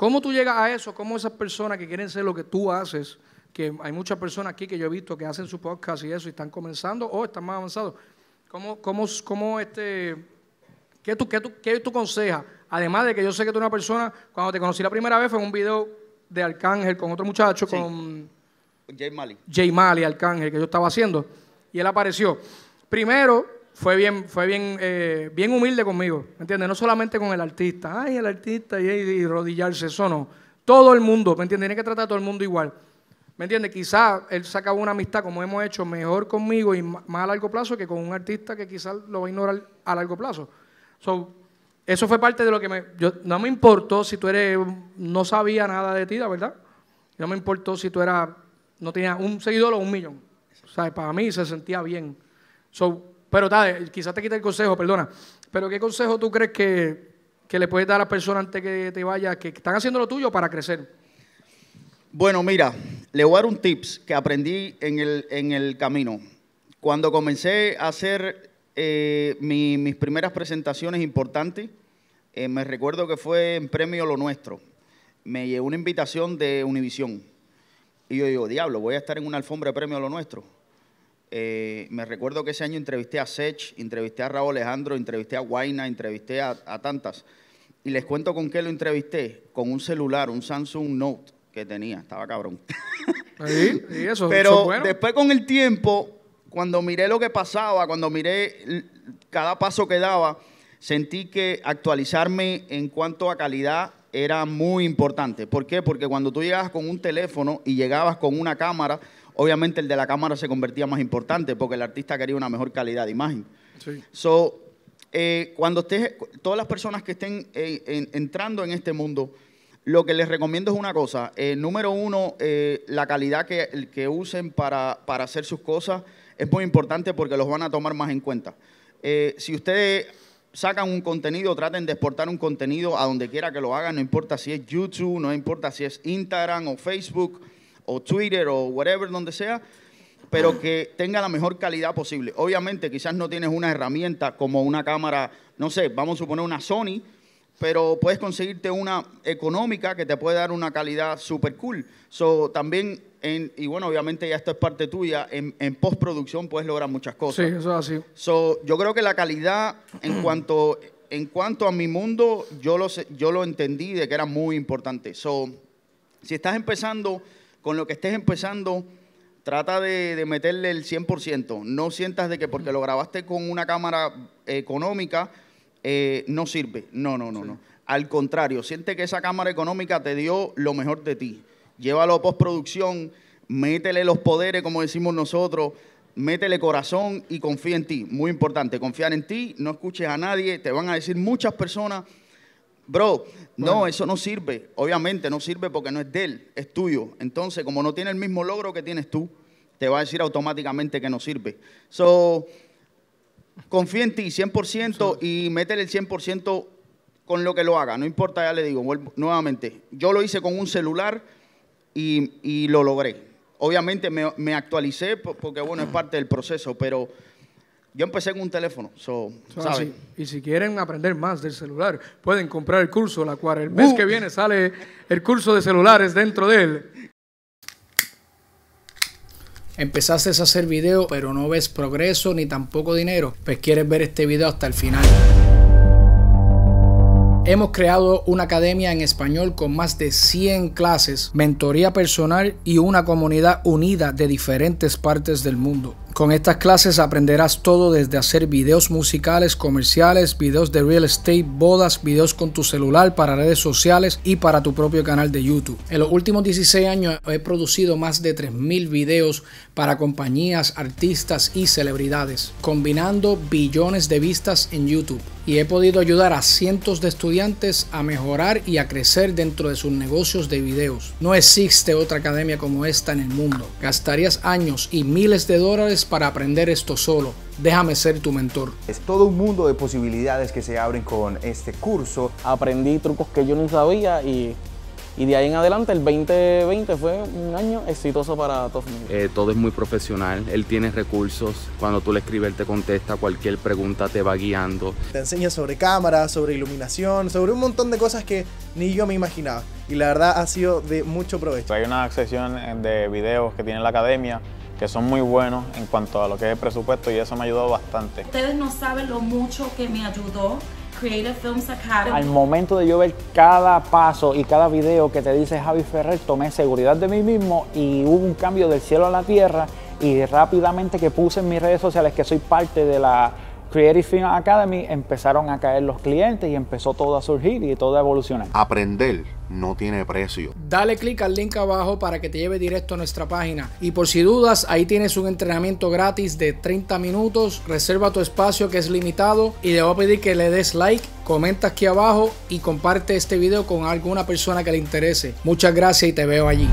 ¿Cómo tú llegas a eso? ¿Cómo esas personas que quieren ser lo que tú haces, que hay muchas personas aquí que yo he visto que hacen su podcast y eso y están comenzando o oh, están más avanzados? ¿Cómo, cómo, cómo este, qué tú, qué tú, qué tú consejas? Además de que yo sé que tú eres una persona, cuando te conocí la primera vez fue en un video de Arcángel con otro muchacho, con... Jay Mali. Jay Mali, Arcángel, que yo estaba haciendo. Y él apareció. Primero, fue bien, fue bien, eh, bien humilde conmigo, ¿me entiendes? No solamente con el artista, ay, el artista y, rodillarse, eso no. Todo el mundo, ¿me entiendes? Tiene que tratar a todo el mundo igual. ¿Me entiendes? Quizá él sacaba una amistad, como hemos hecho, mejor conmigo y más a largo plazo que con un artista que quizás lo va a ignorar a largo plazo. So, eso fue parte de lo que me... Yo, no me importó si tú eres... No sabía nada de ti, verdad. No me importó si tú eras... No tenía un seguidor o un millón. O para mí se sentía bien. So, pero tal, eh, quizás te quita el consejo, perdona. Pero ¿qué consejo tú crees que, le puedes dar a las personas antes que te vayas, que están haciendo lo tuyo para crecer? Bueno, mira, le voy a dar un tips que aprendí en el, en el camino. Cuando comencé a hacer eh, mis primeras presentaciones importantes, eh, me recuerdo que fue en Premio Lo Nuestro. Me llegó una invitación de Univisión. Y yo digo, diablo, voy a estar en una alfombra de Premio Lo Nuestro eh, me recuerdo que ese año entrevisté a Sech, entrevisté a Raúl Alejandro, entrevisté a Guaina, entrevisté a, tantas. Y les cuento con qué lo entrevisté, con un celular, un Samsung Note que tenía, estaba cabrón. Sí, eso, Pero eso bueno. después con el tiempo, cuando miré lo que pasaba, cuando miré cada paso que daba, sentí que actualizarme en cuanto a calidad era muy importante. ¿Por qué? Porque cuando tú llegabas con un teléfono y llegabas con una cámara, obviamente el de la cámara se convertía más importante porque el artista quería una mejor calidad de imagen. Sí. So, eh, cuando estés, todas las personas que estén eh, entrando en este mundo, lo que les recomiendo es una cosa. Eh, número uno, la calidad que, que usen para, para, hacer sus cosas es muy importante porque los van a tomar más en cuenta. si ustedes sacan un contenido, traten de exportar un contenido a donde quiera que lo hagan, no importa si es YouTube, no importa si es Instagram o Facebook o Twitter o whatever, donde sea, pero que tenga la mejor calidad posible. Obviamente, quizás no tienes una herramienta como una cámara, no sé, vamos a suponer una Sony, pero puedes conseguirte una económica que te puede dar una calidad súper cool. So, también, y bueno, obviamente ya esto es parte tuya, en, postproducción puedes lograr muchas cosas. Sí, eso es así. So, yo creo que la calidad en cuanto, en cuanto a mi mundo, yo lo, yo lo entendí de que era muy importante. So, si estás empezando con lo que estés empezando, trata de, meterle el 100%. No sientas de que porque lo grabaste con una cámara eh, económica eh, no sirve. No, no, no, no. Al contrario, siente que esa cámara económica te dio lo mejor de ti. Llévalo a postproducción, métele los poderes, como decimos nosotros, métele corazón y confía en ti. Muy importante, confiar en ti, no escuches a nadie, te van a decir muchas personas Bro, no, eso no sirve. Obviamente no sirve porque no es de él, es tuyo. Entonces, como no tiene el mismo logro que tienes tú, te va a decir automáticamente que no sirve. So, confía en ti 100% y métele el 100% con lo que lo haga. No importa, ya le digo nuevamente. Yo lo hice con un celular y, lo logré. Obviamente me, me actualicé porque, bueno, es parte del proceso, pero yo empecé con un teléfono. ¿sabes? y si quieren aprender más del celular, pueden comprar el curso, la cual el mes que uh. viene sale el curso de celulares dentro de él. Empezaste a hacer video, pero no ves progreso ni tampoco dinero. Pues quieres ver este video hasta el final. Hemos creado una academia en español con más de 100 clases, mentoría personal y una comunidad unida de diferentes partes del mundo. Con estas clases aprenderás todo desde hacer videos musicales, comerciales, videos de real estate, bodas, videos con tu celular para redes sociales y para tu propio canal de YouTube. En los últimos 16 años he producido más de 3.000 videos para compañías, artistas y celebridades, combinando billones de vistas en YouTube y he podido ayudar a cientos de estudiantes a mejorar y a crecer dentro de sus negocios de videos. No existe otra academia como esta en el mundo. Gastarías años y miles de dólares para aprender esto solo. Déjame ser tu mentor. Es todo un mundo de posibilidades que se abren con este curso. Aprendí trucos que yo no sabía y y de ahí en adelante, el 2020 fue un año exitoso para todos. Eh, todo es muy profesional, él tiene recursos. Cuando tú le escribes, él te contesta cualquier pregunta, te va guiando. Te enseña sobre cámaras, sobre iluminación, sobre un montón de cosas que ni yo me imaginaba. Y la verdad ha sido de mucho provecho. Hay una sesión de videos que tiene la academia que son muy buenos en cuanto a lo que es presupuesto y eso me ha ayudado bastante. Ustedes no saben lo mucho que me ayudó al momento de yo ver cada paso y cada video que te dice Javi Ferrer, tomé seguridad de mí mismo y hubo un cambio del cielo a la tierra y rápidamente que puse en mis redes sociales que soy parte de la Creative Film Academy empezaron a caer los clientes y empezó todo a surgir y todo a evolucionar. Aprender no tiene precio. Dale click al link abajo para que te lleve directo a nuestra página. Y por si dudas, ahí tienes un entrenamiento gratis de 30 minutos. Reserva tu espacio que es limitado y le voy a pedir que le des like, comenta aquí abajo y comparte este video con alguna persona que le interese. Muchas gracias y te veo allí.